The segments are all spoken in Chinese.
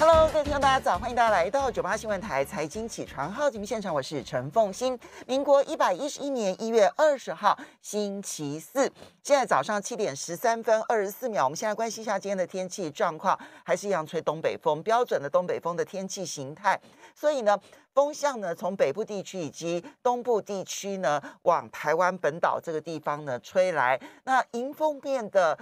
Hello，各位听众，大家早！欢迎大家来到九八新闻台财经起床号节目现场，我是陈凤欣。民国一百一十一年一月二十号，星期四，现在早上七点十三分二十四秒。我们现在关心一下今天的天气状况，还是一样吹东北风，标准的东北风的天气形态。所以呢，风向呢从北部地区以及东部地区呢，往台湾本岛这个地方呢吹来，那迎风面的。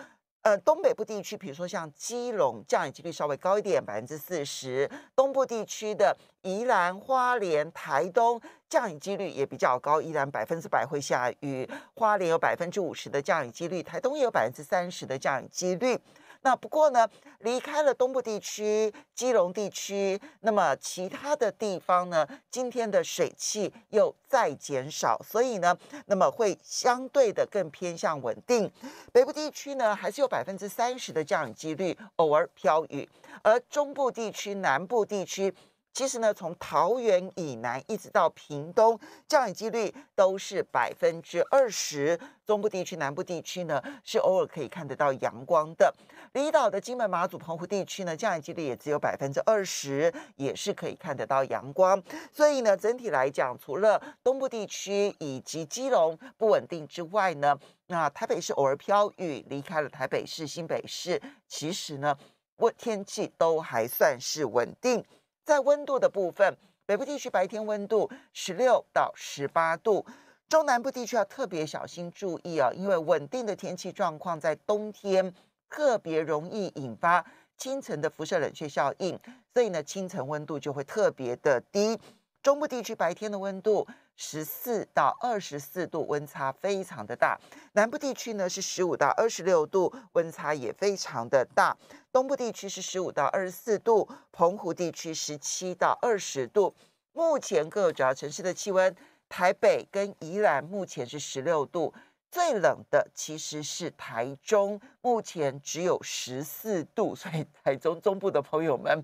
呃，东北部地区，比如说像基隆降雨几率稍微高一点，百分之四十；东部地区的宜兰、花莲、台东降雨几率也比较高，宜兰百分之百会下雨，花莲有百分之五十的降雨几率，台东也有百分之三十的降雨几率。那不过呢，离开了东部地区、基隆地区，那么其他的地方呢？今天的水汽又再减少，所以呢，那么会相对的更偏向稳定。北部地区呢，还是有百分之三十的降雨几率，偶尔飘雨。而中部地区、南部地区。其实呢，从桃园以南一直到屏东，降雨几率都是百分之二十。中部地区、南部地区呢，是偶尔可以看得到阳光的。离岛的金门、马祖、澎湖地区呢，降雨几率也只有百分之二十，也是可以看得到阳光。所以呢，整体来讲，除了东部地区以及基隆不稳定之外呢，那台北市偶尔飘雨。离开了台北市、新北市，其实呢，温天气都还算是稳定。在温度的部分，北部地区白天温度十六到十八度，中南部地区要特别小心注意啊，因为稳定的天气状况在冬天特别容易引发清晨的辐射冷却效应，所以呢清晨温度就会特别的低。中部地区白天的温度。十四到二十四度，温差非常的大。南部地区呢是十五到二十六度，温差也非常的大。东部地区是十五到二十四度，澎湖地区十七到二十度。目前各主要城市的气温，台北跟宜兰目前是十六度。最冷的其实是台中，目前只有十四度，所以台中中部的朋友们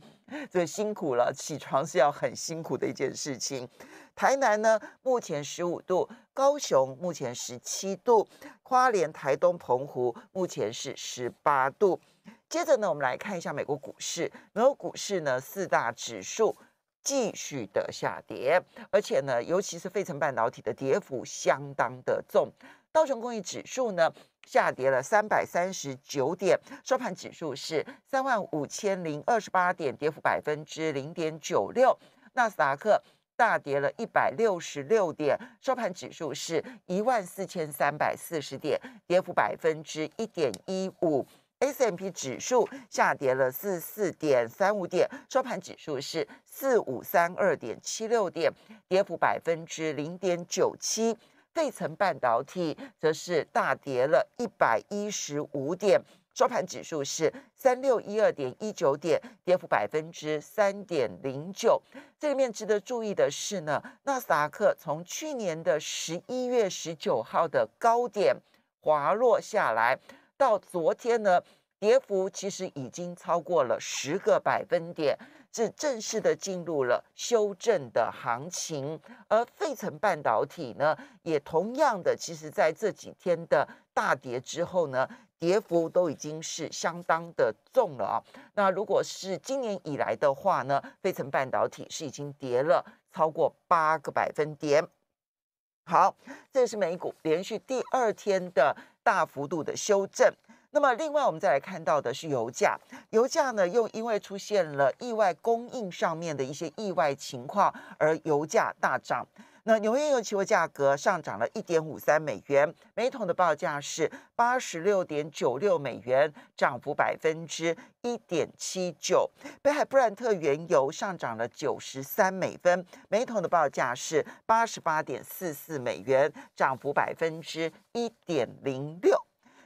最辛苦了，起床是要很辛苦的一件事情。台南呢目前十五度，高雄目前十七度，花莲、台东、澎湖目前是十八度。接着呢，我们来看一下美国股市，美国股市呢四大指数继续的下跌，而且呢，尤其是费城半导体的跌幅相当的重。道琼工业指数呢下跌了三百三十九点，收盘指数是三万五千零二十八点，跌幅百分之零点九六。纳斯达克大跌了一百六十六点，收盘指数是一万四千三百四十点，跌幅百分之一点一五。S M P 指数下跌了四四点三五点，收盘指数是四五三二点七六点，跌幅百分之零点九七。费城半导体则是大跌了一百一十五点，收盘指数是三六一二点一九点，跌幅百分之三点零九。这里面值得注意的是呢，那纳斯达克从去年的十一月十九号的高点滑落下来，到昨天呢，跌幅其实已经超过了十个百分点。是正式的进入了修正的行情，而费城半导体呢，也同样的，其实在这几天的大跌之后呢，跌幅都已经是相当的重了啊。那如果是今年以来的话呢，费城半导体是已经跌了超过八个百分点。好，这是美股连续第二天的大幅度的修正。那么，另外我们再来看到的是油价，油价呢又因为出现了意外供应上面的一些意外情况，而油价大涨。那纽约油期货价格上涨了1.53美元，每桶的报价是86.96美元，涨幅1.79。北海布兰特原油上涨了93美分，每桶的报价是88.44美元，涨幅1.06。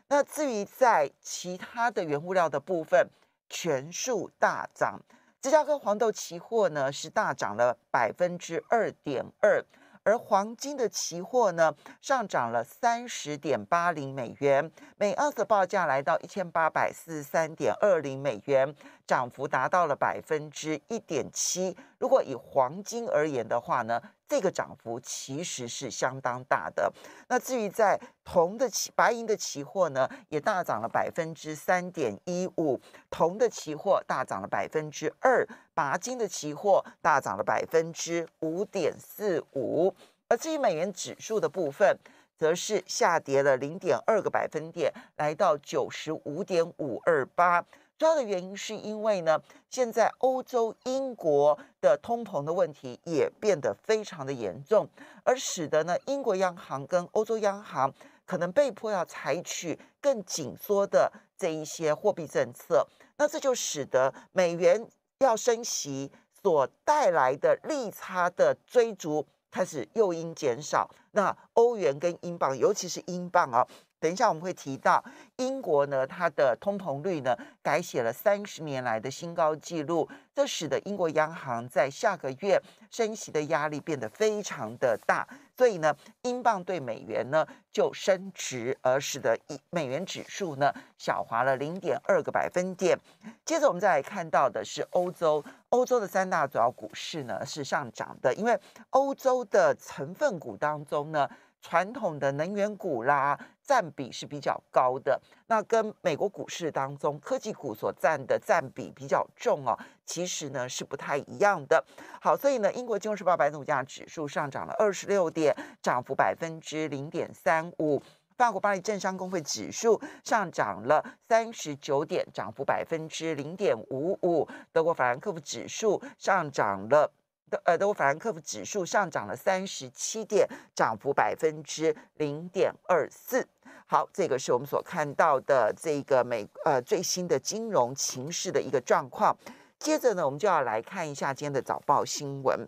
那至于在其他的原物料的部分，全数大涨。芝加哥黄豆期货呢是大涨了百分之二点二，而黄金的期货呢上涨了三十点八零美元每盎司，报价来到一千八百四十三点二零美元，涨幅达到了百分之一点七。如果以黄金而言的话呢？这个涨幅其实是相当大的。那至于在铜的期、白银的期货呢，也大涨了百分之三点一五。铜的期货大涨了百分之二，钯金的期货大涨了百分之五点四五。而至于美元指数的部分，则是下跌了零点二个百分点，来到九十五点五二八。主要的原因是因为呢，现在欧洲英国的通膨的问题也变得非常的严重，而使得呢英国央行跟欧洲央行可能被迫要采取更紧缩的这一些货币政策，那这就使得美元要升息所带来的利差的追逐。开始诱因减少，那欧元跟英镑，尤其是英镑啊，等一下我们会提到英国呢，它的通膨率呢改写了三十年来的新高纪录，这使得英国央行在下个月升息的压力变得非常的大。所以呢，英镑对美元呢就升值，而使得一美元指数呢小滑了零点二个百分点。接着我们再来看到的是欧洲，欧洲的三大主要股市呢是上涨的，因为欧洲的成分股当中呢。传统的能源股啦，占比是比较高的。那跟美国股市当中科技股所占的占比比较重哦，其实呢是不太一样的。好，所以呢，英国金融时报白铜价指数上涨了二十六点，涨幅百分之零点三五。法国巴黎政商公会指数上涨了三十九点，涨幅百分之零点五五。德国法兰克福指数上涨了。的呃，德国法兰克福指数上涨了三十七点，涨幅百分之零点二四。好，这个是我们所看到的这个美呃最新的金融情势的一个状况。接着呢，我们就要来看一下今天的早报新闻。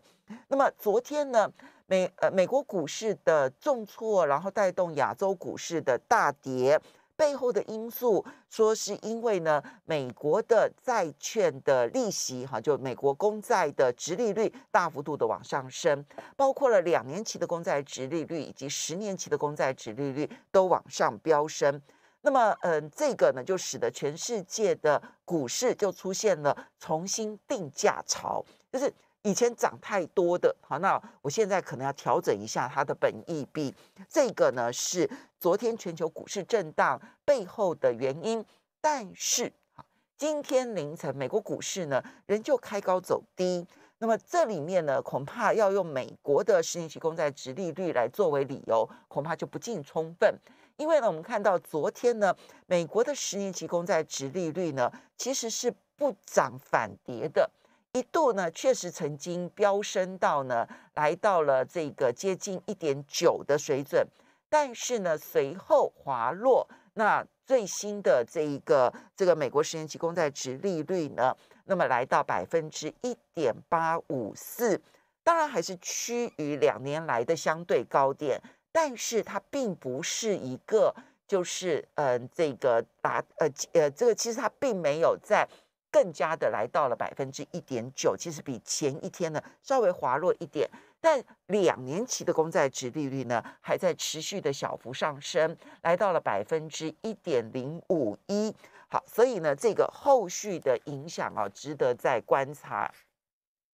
那么昨天呢，美呃美国股市的重挫，然后带动亚洲股市的大跌。背后的因素说是因为呢，美国的债券的利息，哈，就美国公债的殖利率大幅度的往上升，包括了两年期的公债殖利率以及十年期的公债殖利率都往上飙升。那么，嗯，这个呢，就使得全世界的股市就出现了重新定价潮，就是。以前涨太多的，好，那我现在可能要调整一下它的本益比。这个呢是昨天全球股市震荡背后的原因，但是，今天凌晨美国股市呢仍旧开高走低。那么这里面呢，恐怕要用美国的十年期公债值利率来作为理由，恐怕就不尽充分。因为呢，我们看到昨天呢，美国的十年期公债值利率呢其实是不涨反跌的。一度呢，确实曾经飙升到呢，来到了这个接近一点九的水准，但是呢，随后滑落。那最新的这一个这个美国十年期公债值利率呢，那么来到百分之一点八五四，当然还是趋于两年来的相对高点，但是它并不是一个就是嗯，这个达呃呃，这个其实它并没有在。更加的来到了百分之一点九，其实比前一天呢稍微滑落一点，但两年期的公债值利率呢还在持续的小幅上升，来到了百分之一点零五一。好，所以呢这个后续的影响啊值得再观察。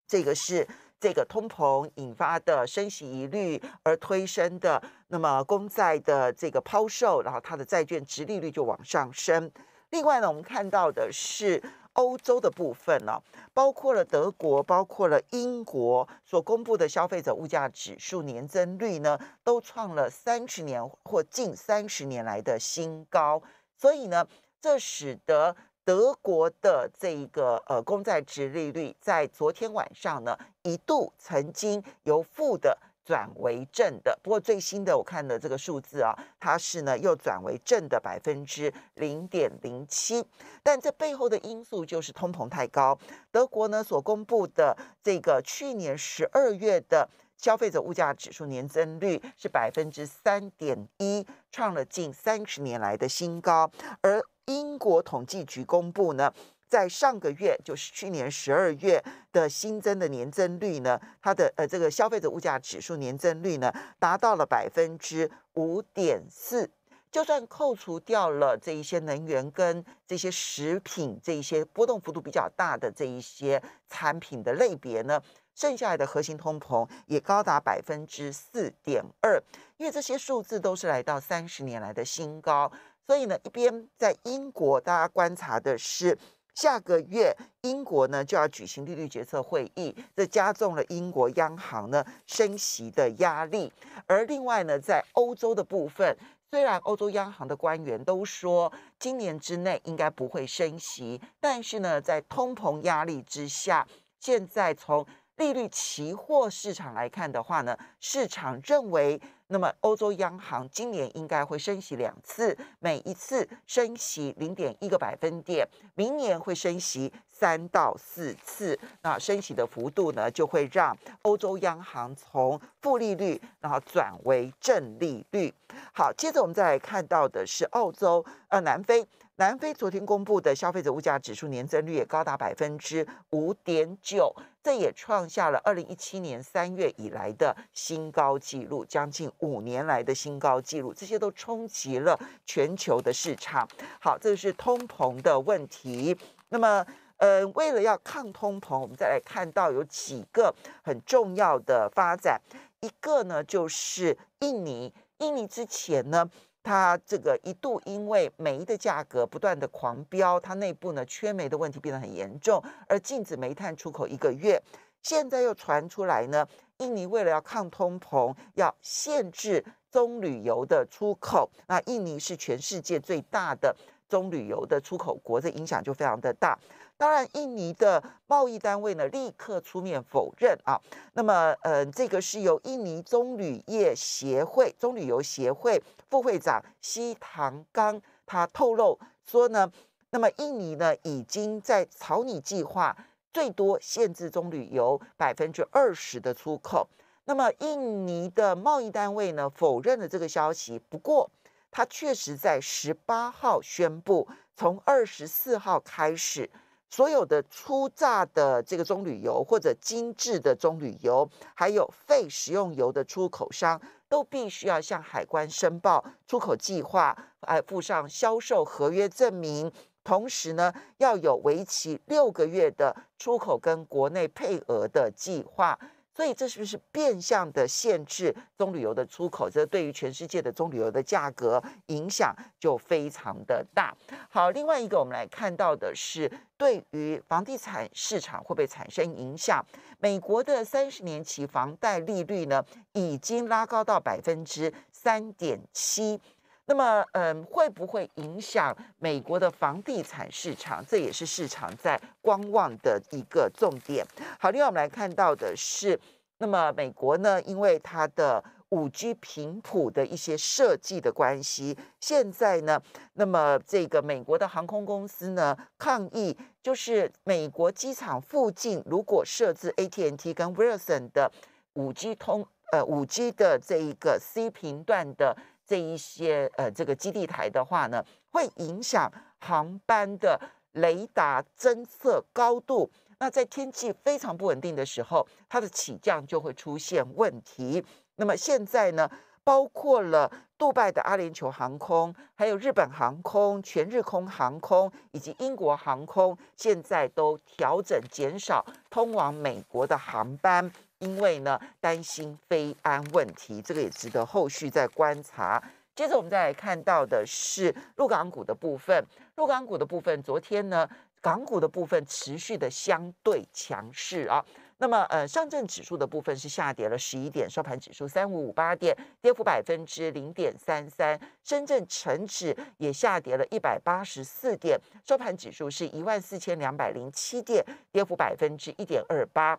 这个是这个通膨引发的升息疑虑而推升的，那么公债的这个抛售，然后它的债券值利率就往上升。另外呢，我们看到的是。欧洲的部分呢，包括了德国，包括了英国所公布的消费者物价指数年增率呢，都创了三十年或近三十年来的新高。所以呢，这使得德国的这一个呃公债值利率在昨天晚上呢，一度曾经由负的。转为正的，不过最新的我看了这个数字啊，它是呢又转为正的百分之零点零七，但这背后的因素就是通膨太高。德国呢所公布的这个去年十二月的消费者物价指数年增率是百分之三点一，创了近三十年来的新高。而英国统计局公布呢。在上个月，就是去年十二月的新增的年增率呢，它的呃这个消费者物价指数年增率呢，达到了百分之五点四。就算扣除掉了这一些能源跟这些食品这一些波动幅度比较大的这一些产品的类别呢，剩下来的核心通膨也高达百分之四点二。因为这些数字都是来到三十年来的新高，所以呢，一边在英国大家观察的是。下个月英国呢就要举行利率决策会议，这加重了英国央行呢升息的压力。而另外呢，在欧洲的部分，虽然欧洲央行的官员都说今年之内应该不会升息，但是呢，在通膨压力之下，现在从。利率期货市场来看的话呢，市场认为，那么欧洲央行今年应该会升息两次，每一次升息零点一个百分点，明年会升息三到四次，那升息的幅度呢，就会让欧洲央行从负利率，然后转为正利率。好，接着我们再来看到的是澳洲，呃，南非。南非昨天公布的消费者物价指数年增率也高达百分之五点九，这也创下了二零一七年三月以来的新高纪录，将近五年来的新高纪录。这些都冲击了全球的市场。好，这是通膨的问题。那么，呃，为了要抗通膨，我们再来看到有几个很重要的发展。一个呢，就是印尼。印尼之前呢？它这个一度因为煤的价格不断的狂飙，它内部呢缺煤的问题变得很严重，而禁止煤炭出口一个月，现在又传出来呢，印尼为了要抗通膨，要限制棕榈油的出口。那印尼是全世界最大的。棕旅游的出口国，这影响就非常的大。当然，印尼的贸易单位呢，立刻出面否认啊。那么，嗯，这个是由印尼棕榈业协会、棕旅游协会副会长西唐刚他透露说呢，那么印尼呢已经在草拟计划，最多限制棕旅游百分之二十的出口。那么，印尼的贸易单位呢否认了这个消息。不过，他确实在十八号宣布，从二十四号开始，所有的粗榨的这个棕榈油或者精制的棕榈油，还有废食用油的出口商，都必须要向海关申报出口计划，哎，附上销售合约证明，同时呢，要有为期六个月的出口跟国内配额的计划。所以这是不是变相的限制棕榈油的出口？这对于全世界的棕榈油的价格影响就非常的大。好，另外一个我们来看到的是对于房地产市场会不会产生影响？美国的三十年期房贷利率呢，已经拉高到百分之三点七。那么，嗯，会不会影响美国的房地产市场？这也是市场在观望的一个重点。好，另外我们来看到的是，那么美国呢，因为它的五 G 频谱的一些设计的关系，现在呢，那么这个美国的航空公司呢，抗议就是美国机场附近如果设置 AT&T 跟 v e r i o n 的五 G 通呃五 G 的这一个 C 频段的。这一些呃，这个基地台的话呢，会影响航班的雷达侦测高度。那在天气非常不稳定的时候，它的起降就会出现问题。那么现在呢，包括了杜拜的阿联酋航空、还有日本航空、全日空航空以及英国航空，现在都调整减少通往美国的航班。因为呢，担心非安问题，这个也值得后续再观察。接着，我们再来看到的是入港股的部分。入港股的部分，昨天呢，港股的部分持续的相对强势啊。那么，呃，上证指数的部分是下跌了十一点，收盘指数三五五八点，跌幅百分之零点三三。深圳成指也下跌了一百八十四点，收盘指数是一万四千两百零七点，跌幅百分之一点二八。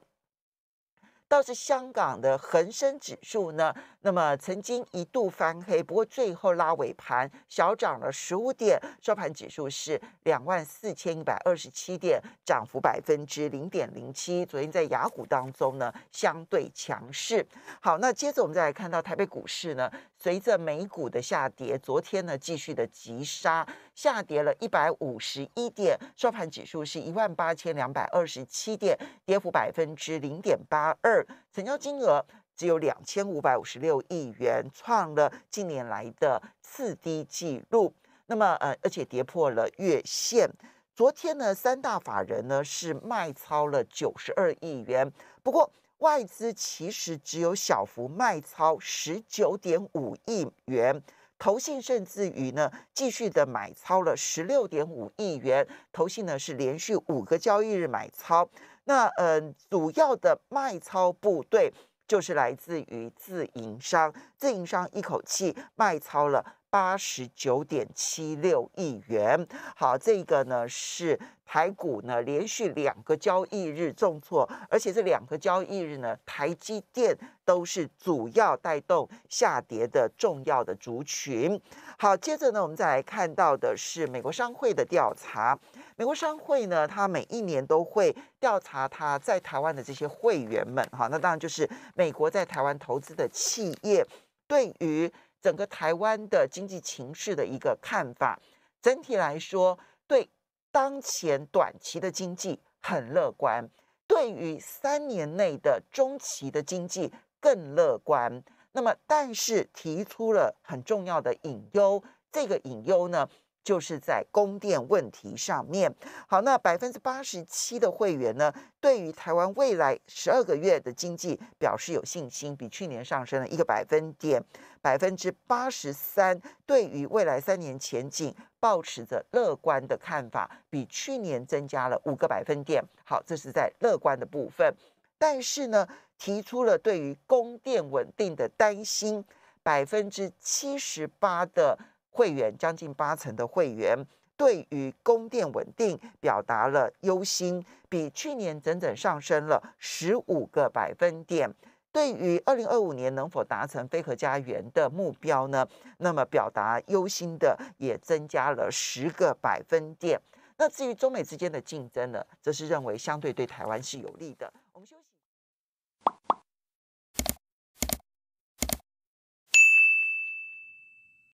倒是香港的恒生指数呢，那么曾经一度翻黑，不过最后拉尾盘小涨了十五点，收盘指数是两万四千一百二十七点，涨幅百分之零点零七。昨天在雅股当中呢，相对强势。好，那接着我们再来看到台北股市呢，随着美股的下跌，昨天呢继续的急杀，下跌了一百五十一点，收盘指数是一万八千两百二十七点，跌幅百分之零点八二。成交金额只有两千五百五十六亿元，创了近年来的次低纪录。那么，呃，而且跌破了月线。昨天呢，三大法人呢是卖超了九十二亿元，不过外资其实只有小幅卖超十九点五亿元，投信甚至于呢继续的买超了十六点五亿元，投信呢是连续五个交易日买超。那呃，主要的卖超部队就是来自于自营商，自营商一口气卖超了八十九点七六亿元。好，这个呢是台股呢连续两个交易日重挫，而且这两个交易日呢，台积电都是主要带动下跌的重要的族群。好，接着呢，我们再来看到的是美国商会的调查。美国商会呢，它每一年都会调查它在台湾的这些会员们，哈，那当然就是美国在台湾投资的企业对于整个台湾的经济情势的一个看法。整体来说，对当前短期的经济很乐观，对于三年内的中期的经济更乐观。那么，但是提出了很重要的隐忧，这个隐忧呢？就是在供电问题上面，好，那百分之八十七的会员呢，对于台湾未来十二个月的经济表示有信心，比去年上升了一个百分点，百分之八十三对于未来三年前景保持着乐观的看法，比去年增加了五个百分点。好，这是在乐观的部分，但是呢，提出了对于供电稳定的担心，百分之七十八的。会员将近八成的会员对于供电稳定表达了忧心，比去年整整上升了十五个百分点。对于二零二五年能否达成飞核家园的目标呢？那么表达忧心的也增加了十个百分点。那至于中美之间的竞争呢？则是认为相对对台湾是有利的。